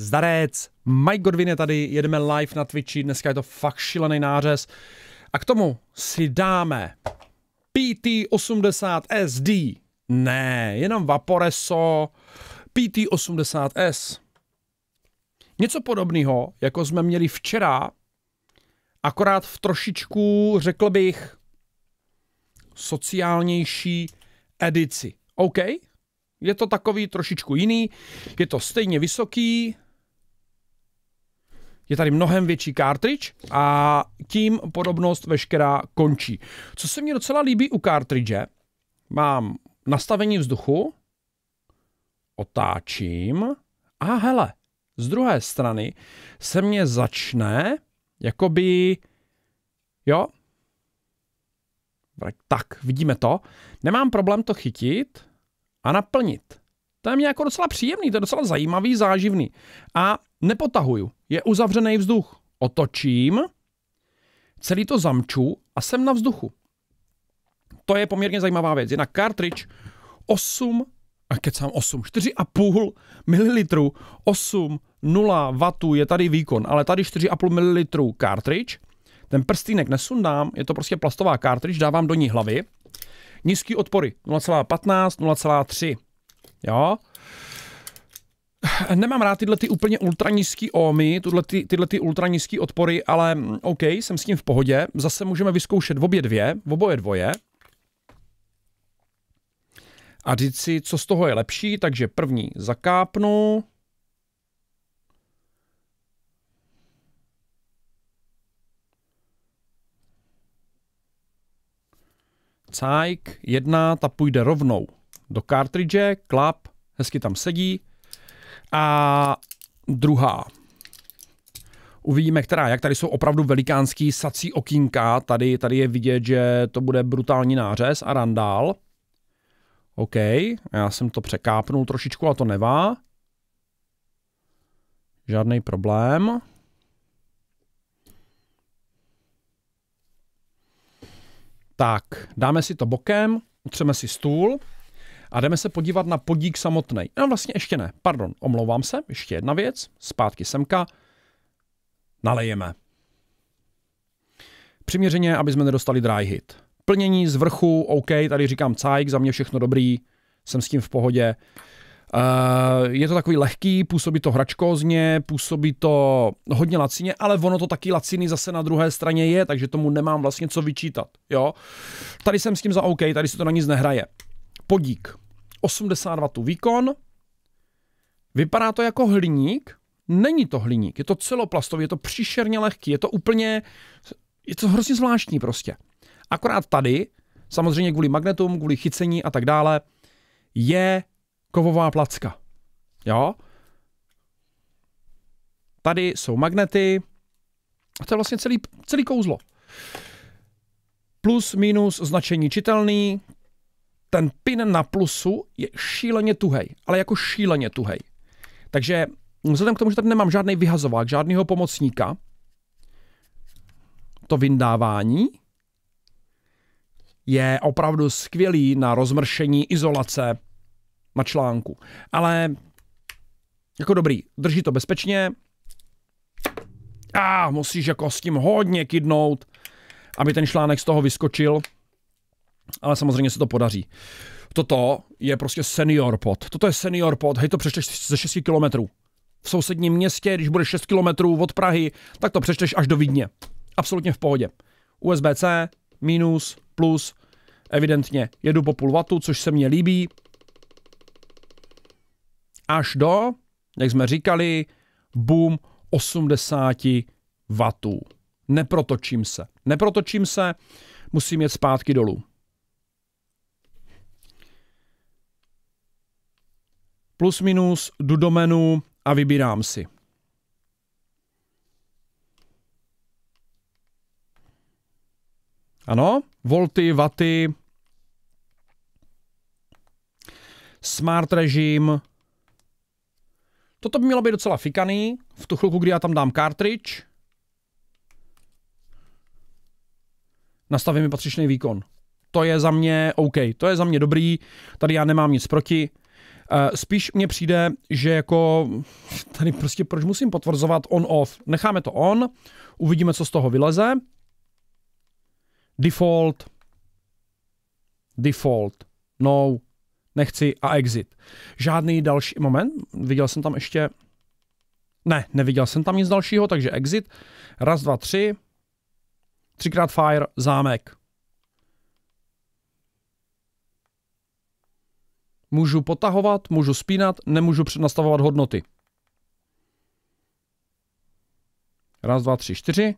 Zdarec, Mike Godwin je tady, jedeme live na Twitchi, dneska je to fakt šílený nářez. A k tomu si dáme PT80SD, ne, jenom Vaporeso, PT80S. Něco podobného, jako jsme měli včera, akorát v trošičku, řekl bych, sociálnější edici. OK? Je to takový trošičku jiný, je to stejně vysoký, je tady mnohem větší cartridge a tím podobnost veškerá končí. Co se mně docela líbí u cartridge, mám nastavení vzduchu, otáčím a hele, z druhé strany se mě začne jakoby, jo, tak vidíme to, nemám problém to chytit a naplnit. To je mě jako docela příjemný, to je docela zajímavý, záživný. A nepotahuju, je uzavřený vzduch. Otočím, celý to zamču a jsem na vzduchu. To je poměrně zajímavá věc. Je na cartridge 8, a kecám 8, 4,5 ml, 8, 0 W je tady výkon, ale tady 4,5 ml cartridge, ten prstýnek nesundám, je to prostě plastová cartridge, dávám do ní hlavy, nízký odpory 0,15, 0,3 Jo? Nemám rád tyhle ty úplně ultranízký ohmy, tyhle ty, tyhle ty ultranízký odpory, ale mm, OK, jsem s tím v pohodě. Zase můžeme vyzkoušet v obě dvě, v oboje dvoje. A říct si, co z toho je lepší, takže první zakápnu. Cajk, jedna, ta půjde rovnou do kartridže, klap, hezky tam sedí. A druhá. Uvidíme, která jak. Tady jsou opravdu velikánský sací okýnka. Tady, tady je vidět, že to bude brutální nářez a randál. OK, já jsem to překápnul trošičku a to nevá. Žádný problém. Tak, dáme si to bokem, utřeme si stůl a jdeme se podívat na podík samotný. No vlastně ještě ne, pardon, omlouvám se, ještě jedna věc, zpátky semka, nalejeme. Přiměřeně, aby jsme nedostali dry hit. Plnění z vrchu, OK, tady říkám cajk, za mě všechno dobrý, jsem s tím v pohodě. Uh, je to takový lehký, působí to hračkozně, působí to hodně lacině, ale ono to taky laciny zase na druhé straně je, takže tomu nemám vlastně co vyčítat. Jo? Tady jsem s tím za OK, tady se to na nic nehraje. Podík. 80 W výkon, vypadá to jako hliník, není to hliník, je to celoplastový, je to příšerně lehký, je to úplně, je to hrozně zvláštní prostě. Akorát tady, samozřejmě kvůli magnetům, kvůli chycení a tak dále, je kovová placka. Jo? Tady jsou magnety a to je vlastně celý, celý kouzlo. Plus, minus, značení čitelný, ten pin na plusu je šíleně tuhej, ale jako šíleně tuhej. Takže vzhledem k tomu, že tady nemám žádný vyhazovák, žádného pomocníka, to vyndávání je opravdu skvělý na rozmršení izolace na článku. Ale jako dobrý, drží to bezpečně. A musíš jako s tím hodně kidnout, aby ten článek z toho vyskočil ale samozřejmě se to podaří. Toto je prostě senior pod. Toto je senior pod, hej, to přečteš ze 6 kilometrů. V sousedním městě, když budeš 6 kilometrů od Prahy, tak to přečteš až do Vídně. Absolutně v pohodě. USB-C, minus, plus, evidentně jedu po půl vatu, což se mně líbí. Až do, jak jsme říkali, boom 80 vatů. Neprotočím se. Neprotočím se, musím jet zpátky dolů. plus minus, jdu do menu a vybírám si. Ano, volty, vaty, smart režim. Toto by mělo být docela fikaný. V tu chvilku, kdy já tam dám cartridge, nastavím mi patřičný výkon. To je za mě OK, to je za mě dobrý, tady já nemám nic proti. Eh, spíš mně přijde, že jako tady prostě proč musím potvrzovat on-off. Necháme to on, uvidíme, co z toho vyleze. Default. Default. No. Nechci a exit. Žádný další... Moment, viděl jsem tam ještě... Ne, neviděl jsem tam nic dalšího, takže exit. Raz, dva, tři. Třikrát fire, zámek. Můžu potahovat, můžu spínat, nemůžu nastavovat hodnoty. Raz, dva, tři, čtyři.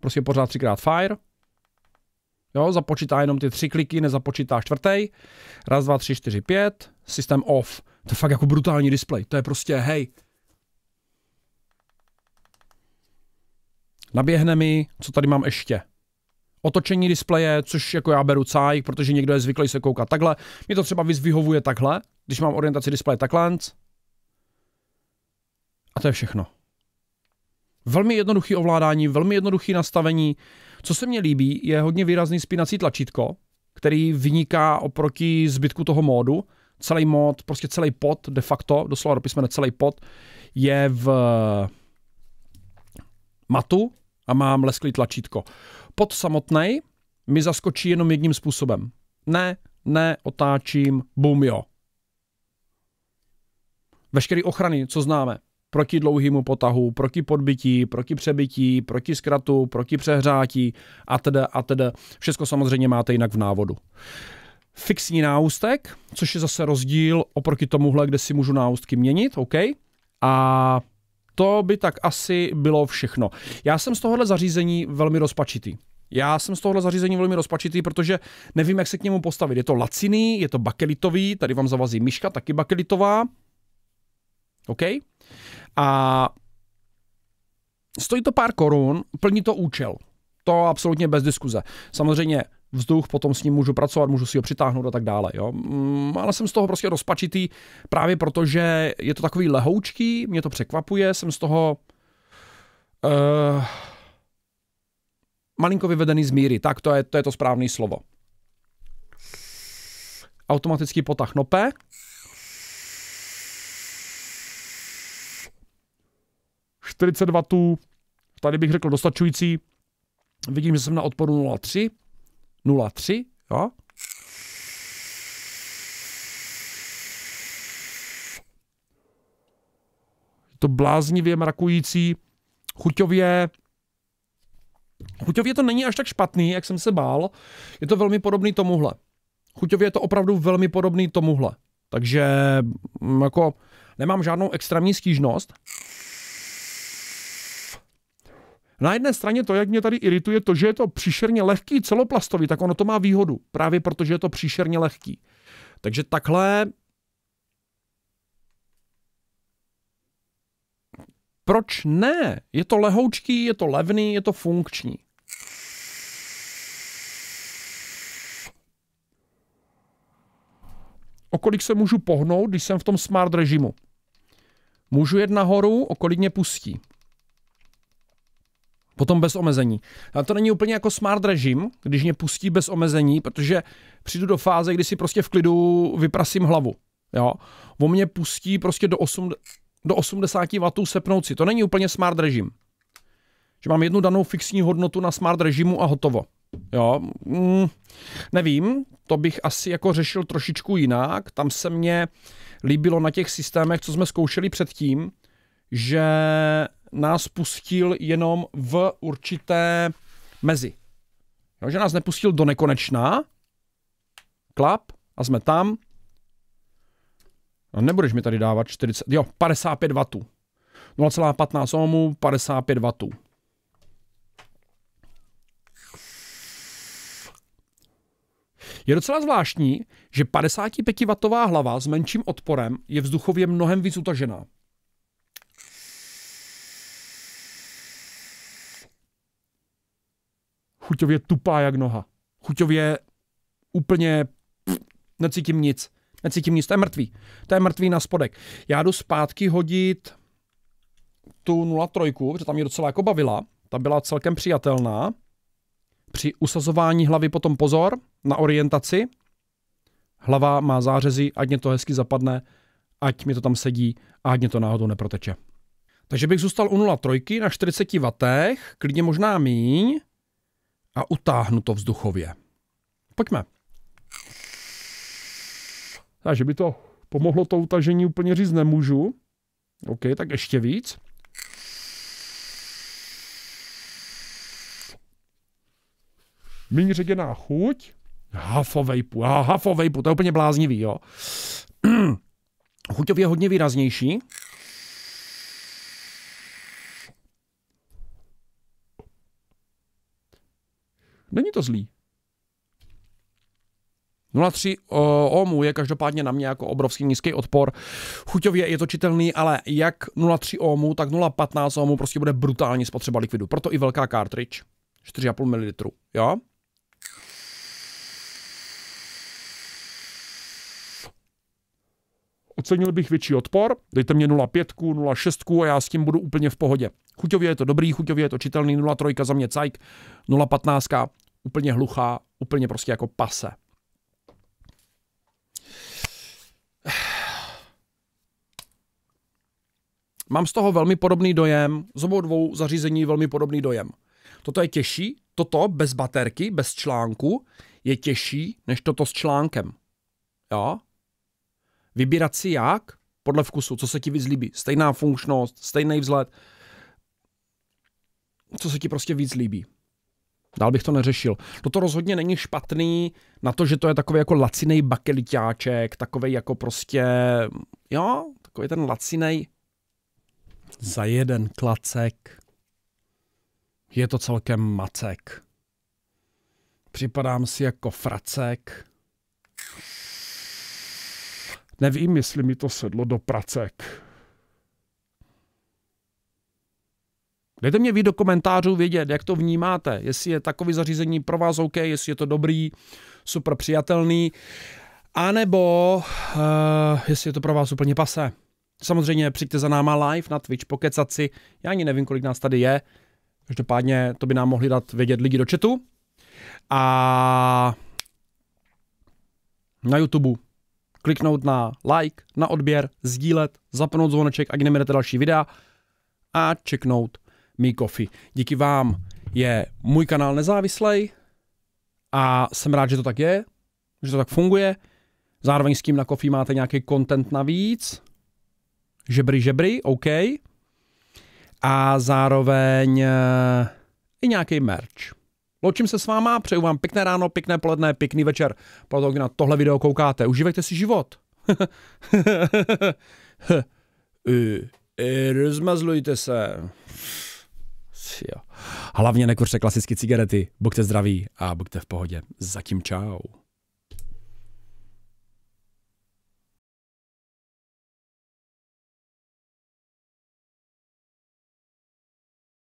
Prostě pořád třikrát fire. Jo, započítá jenom ty tři kliky, nezapočítá čtvrtý. Raz, dva, tři, čtyři, pět. System off. To je fakt jako brutální display. To je prostě, hej. Naběhne mi, co tady mám ještě otočení displeje, což jako já beru cájk, protože někdo je zvyklý se koukat takhle. Mě to třeba vyhovuje takhle, když mám orientaci displeje takhle. A to je všechno. Velmi jednoduché ovládání, velmi jednoduché nastavení. Co se mně líbí, je hodně výrazný spínací tlačítko, který vyniká oproti zbytku toho módu. Celý mod, prostě celý pod de facto, doslova do písmene celý pod, je v matu a mám lesklý tlačítko. Pod samotnej mi zaskočí jenom jedním způsobem. Ne, ne, otáčím, bum, jo. Veškerý ochrany, co známe, proti dlouhému potahu, proti podbití, proti přebytí, proti zkratu, proti přehřátí a tedy a tedy. Všechno samozřejmě máte jinak v návodu. Fixní náustek, což je zase rozdíl oproti tomuhle, kde si můžu náustky měnit, OK. A to by tak asi bylo všechno. Já jsem z tohohle zařízení velmi rozpačitý. Já jsem z tohohle zařízení velmi rozpačitý, protože nevím, jak se k němu postavit. Je to laciný, je to bakelitový, tady vám zavazí myška, taky bakelitová. OK? A stojí to pár korun, plní to účel. To absolutně bez diskuze. Samozřejmě vzduch, potom s ním můžu pracovat, můžu si ho přitáhnout a tak dále. Jo? Mm, ale jsem z toho prostě rozpačitý, právě protože je to takový lehoučký, mě to překvapuje, jsem z toho uh, malinko vyvedený z míry, tak to je to, je to správné slovo. Automatický potah nope. W, tady bych řekl dostačující. Vidím, že jsem na odporu 0,3 0,3, jo? to bláznivě mrakující, chuťově, Chuťově to není až tak špatný, jak jsem se bál. Je to velmi podobný tomuhle. Chuťově je to opravdu velmi podobný tomuhle. Takže mm, jako nemám žádnou extrémní stížnost. Na jedné straně to, jak mě tady irituje, to, že je to příšerně lehký celoplastový, tak ono to má výhodu, právě protože je to příšerně lehký. Takže takhle Proč ne? Je to lehoučký, je to levný, je to funkční. O kolik se můžu pohnout, když jsem v tom smart režimu? Můžu jet nahoru, o kolik mě pustí. Potom bez omezení. A to není úplně jako smart režim, když mě pustí bez omezení, protože přijdu do fáze, kdy si prostě v klidu vyprasím hlavu. Jo? On mě pustí prostě do, 8, do 80 W sepnout si. To není úplně smart režim. Že mám jednu danou fixní hodnotu na smart režimu a hotovo. Jo, mm, nevím, to bych asi jako řešil trošičku jinak. Tam se mně líbilo na těch systémech, co jsme zkoušeli předtím, že nás pustil jenom v určité mezi. Jo, že nás nepustil do nekonečná, klap a jsme tam. No, nebudeš mi tady dávat 40, jo, 55 W. 0,15 ohmů, 55 W. Je docela zvláštní, že 55W hlava s menším odporem je vzduchově mnohem víc utažená. chuťově tupá jak noha. Chuťově úplně pff, necítím nic. Necítím nic, to je mrtvý. To je mrtvý na spodek. Já jdu zpátky hodit tu 03, protože tam mě docela jako bavila. Ta byla celkem přijatelná. Při usazování hlavy potom pozor na orientaci. Hlava má zářezy, ať mě to hezky zapadne, ať mi to tam sedí a ať mě to náhodou neproteče. Takže bych zůstal u 0,3 na 40 W, klidně možná míň, a utáhnu to vzduchově. Pojďme. Takže by to pomohlo to utažení úplně říct nemůžu. OK, tak ještě víc. Méně ředěná chuť. Hafovejpu. Hafovejpu, to je úplně bláznivý, jo. Chuťově hodně výraznější. Není to zlý. 0,3 ohmů je každopádně na mě jako obrovský nízký odpor. Chuťově je to čitelný, ale jak 0,3 ohmů, tak 0,15 ohmů prostě bude brutální spotřeba likvidu. Proto i velká cartridge, 4,5 ml. Jo? Ocenil bych větší odpor, dejte mě 0,5, 0,6 a já s tím budu úplně v pohodě. Chuťově je to dobrý, chuťově je to čitelný, 0,3 za mě cajk, 0,15 úplně hluchá, úplně prostě jako pase. Mám z toho velmi podobný dojem, z obou dvou zařízení velmi podobný dojem. Toto je těžší, toto bez baterky, bez článku, je těžší než toto s článkem. Jo? Vybírat si jak? Podle vkusu, co se ti víc líbí. Stejná funkčnost, stejný vzhled, co se ti prostě víc líbí. Dál bych to neřešil. Toto rozhodně není špatný na to, že to je takový jako lacinej bakelitáček, takový jako prostě, jo, takový ten lacinej za jeden klacek. Je to celkem macek. Připadám si jako fracek. Nevím, jestli mi to sedlo do pracek. Dejte mě vy do komentářů vědět, jak to vnímáte, jestli je takový zařízení pro vás OK, jestli je to dobrý, super přijatelný, anebo uh, jestli je to pro vás úplně pase. Samozřejmě přijďte za náma live na Twitch, pokecat si, já ani nevím, kolik nás tady je, každopádně to by nám mohli dát vědět lidi do chatu. A na YouTube kliknout na like, na odběr, sdílet, zapnout zvoneček, ať neměnete další videa a čeknout mý Coffee. Díky vám je můj kanál nezávislej a jsem rád, že to tak je, že to tak funguje. Zároveň s tím na Coffee máte nějaký content navíc. Žebry, žebry, OK. A zároveň eh, i nějaký merch. Loučím se s váma, přeju vám pěkné ráno, pěkné poledne, pěkný večer. Proto, když na tohle video koukáte, užívejte si život. Eh, eh, rozmazlujte se. Jo. Hlavně nekuřte klasicky cigarety, buďte zdraví a buďte v pohodě. Zatím čau.